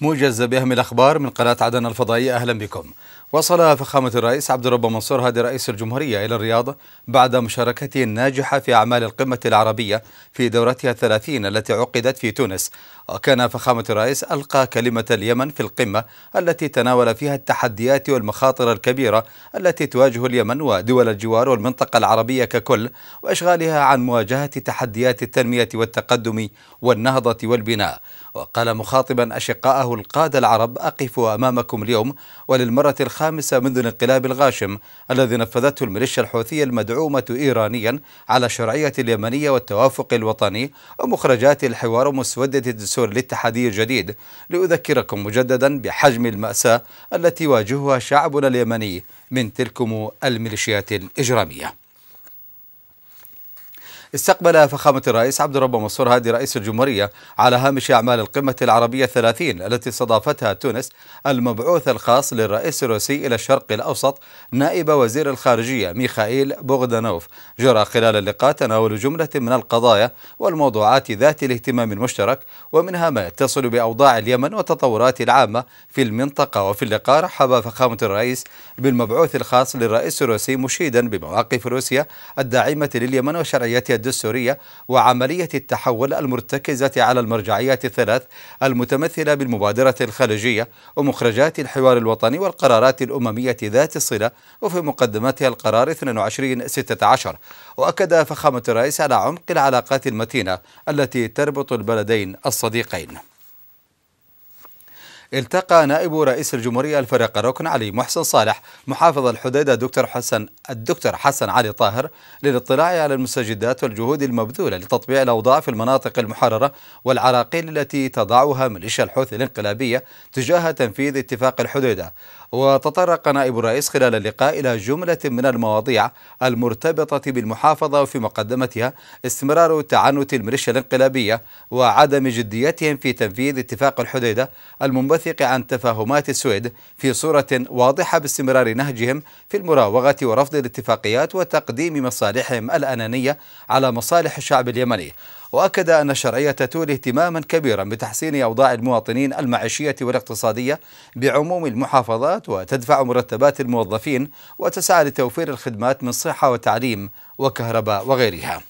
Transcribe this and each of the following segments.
موجز بأهم الأخبار من قناة عدن الفضائية أهلا بكم وصل فخامة الرئيس عبد الرب منصور هادي رئيس الجمهورية إلى الرياض بعد مشاركته الناجحة في أعمال القمة العربية في دورتها الثلاثين التي عقدت في تونس وكان فخامة الرئيس ألقى كلمة اليمن في القمة التي تناول فيها التحديات والمخاطر الكبيرة التي تواجه اليمن ودول الجوار والمنطقة العربية ككل وإشغالها عن مواجهة تحديات التنمية والتقدم والنهضة والبناء وقال مخاطبا أشقاءه رآه القادة العرب أقف أمامكم اليوم وللمرة الخامسة منذ الانقلاب الغاشم الذي نفذته الميليشيا الحوثية المدعومة إيرانيا على شرعية اليمنية والتوافق الوطني ومخرجات الحوار مسودة الدستور الاتحادي الجديد لأذكركم مجددا بحجم المأساة التي واجهها شعبنا اليمني من تلكم الميليشيات الإجرامية استقبل فخامة الرئيس عبد الرب منصور هادي رئيس الجمهورية على هامش أعمال القمة العربية الثلاثين التي استضافتها تونس المبعوث الخاص للرئيس الروسي إلى الشرق الأوسط نائب وزير الخارجية ميخائيل بوغدانوف جرى خلال اللقاء تناول جملة من القضايا والموضوعات ذات الاهتمام المشترك ومنها ما يتصل بأوضاع اليمن والتطورات العامة في المنطقة وفي اللقاء رحب فخامة الرئيس بالمبعوث الخاص للرئيس الروسي مشيدا بمواقف روسيا الداعمة لليمن وشرعيتها الدستورية وعملية التحول المرتكزة على المرجعيات الثلاث المتمثلة بالمبادرة الخليجية ومخرجات الحوار الوطني والقرارات الأممية ذات الصلة وفي مقدمتها القرار 2216 وأكد فخامة الرئيس على عمق العلاقات المتينة التي تربط البلدين الصديقين التقى نائب رئيس الجمهورية الفريق الركن علي محسن صالح محافظ الحديدة دكتور حسن الدكتور حسن علي طاهر للاطلاع على المستجدات والجهود المبذولة لتطبيع الأوضاع في المناطق المحررة والعراقيل التي تضعها ميليشيا الحوثي الانقلابية تجاه تنفيذ اتفاق الحديدة وتطرق نائب الرئيس خلال اللقاء إلى جملة من المواضيع المرتبطة بالمحافظة وفي مقدمتها استمرار تعنت الميليشيا الانقلابية وعدم جديتهم في تنفيذ اتفاق الحديدة المنبثق التوثيق عن تفاهمات السويد في صورة واضحة باستمرار نهجهم في المراوغة ورفض الاتفاقيات وتقديم مصالحهم الأنانية على مصالح الشعب اليمني وأكد أن الشرعية تولي اهتماما كبيرا بتحسين أوضاع المواطنين المعيشية والاقتصادية بعموم المحافظات وتدفع مرتبات الموظفين وتسعى لتوفير الخدمات من صحة وتعليم وكهرباء وغيرها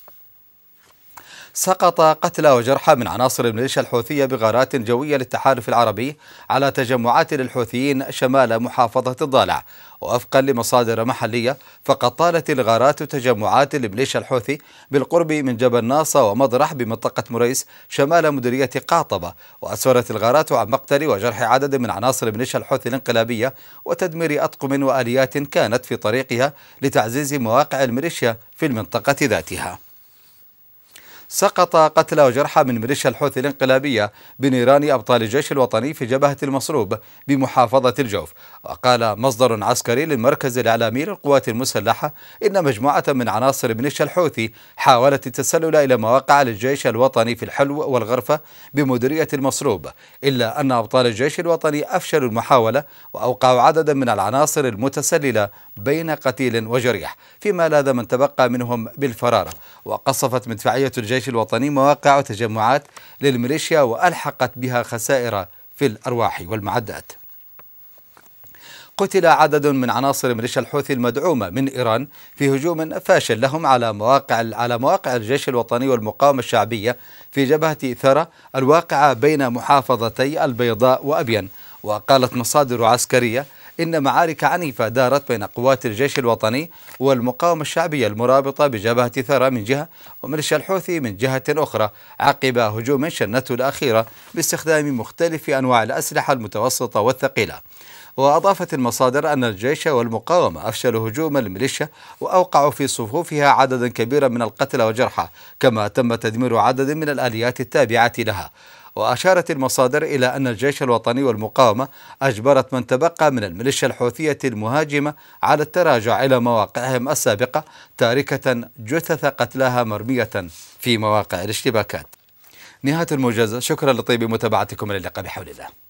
سقط قتلى وجرحى من عناصر الميليشيا الحوثية بغارات جوية للتحالف العربي على تجمعات للحوثيين شمال محافظة الضالع ووفقا لمصادر محلية فقد طالت الغارات تجمعات الميليشيا الحوثي بالقرب من جبل ناصة ومضرح بمنطقة مريس شمال مديرية قاطبة وأسفرت الغارات عن مقتل وجرح عدد من عناصر الميليشيا الحوثي الانقلابية وتدمير أطقم وآليات كانت في طريقها لتعزيز مواقع الميليشيا في المنطقة ذاتها سقط قتلى وجرحى من ميليشيا الحوثي الانقلابية بنيران أبطال الجيش الوطني في جبهة المصروب بمحافظة الجوف وقال مصدر عسكري للمركز الإعلامي للقوات المسلحة إن مجموعة من عناصر ميليشيا الحوثي حاولت التسلل إلى مواقع للجيش الوطني في الحلو والغرفة بمديرية المصروب، إلا أن أبطال الجيش الوطني أفشلوا المحاولة وأوقعوا عددا من العناصر المتسللة بين قتيل وجريح فيما لاذ من تبقى منهم بالفرار، وقصفت مدفعية الجيش الجيش الوطني مواقع وتجمعات للميليشيا وألحقت بها خسائر في الأرواح والمعدات قتل عدد من عناصر ميليشيا الحوثي المدعومة من إيران في هجوم فاشل لهم على مواقع على مواقع الجيش الوطني والمقاومة الشعبية في جبهة إثارة الواقعة بين محافظتي البيضاء وأبين وقالت مصادر عسكرية إن معارك عنيفة دارت بين قوات الجيش الوطني والمقاومة الشعبية المرابطة بجبهة ثرى من جهة وميليشيا الحوثي من جهة أخرى عقب هجوم شنته الأخيرة باستخدام مختلف أنواع الأسلحة المتوسطة والثقيلة وأضافت المصادر أن الجيش والمقاومة أفشلوا هجوم الميليشيا وأوقعوا في صفوفها عددا كبيرا من القتلى والجرحى كما تم تدمير عدد من الآليات التابعة لها وأشارت المصادر إلى أن الجيش الوطني والمقاومة أجبرت من تبقى من الميليشيا الحوثية المهاجمة على التراجع إلى مواقعهم السابقة تاركة جثث قتلاها مرمية في مواقع الاشتباكات نهاية الموجزة شكرا لطيب متابعتكم إلى اللقاء بحول الله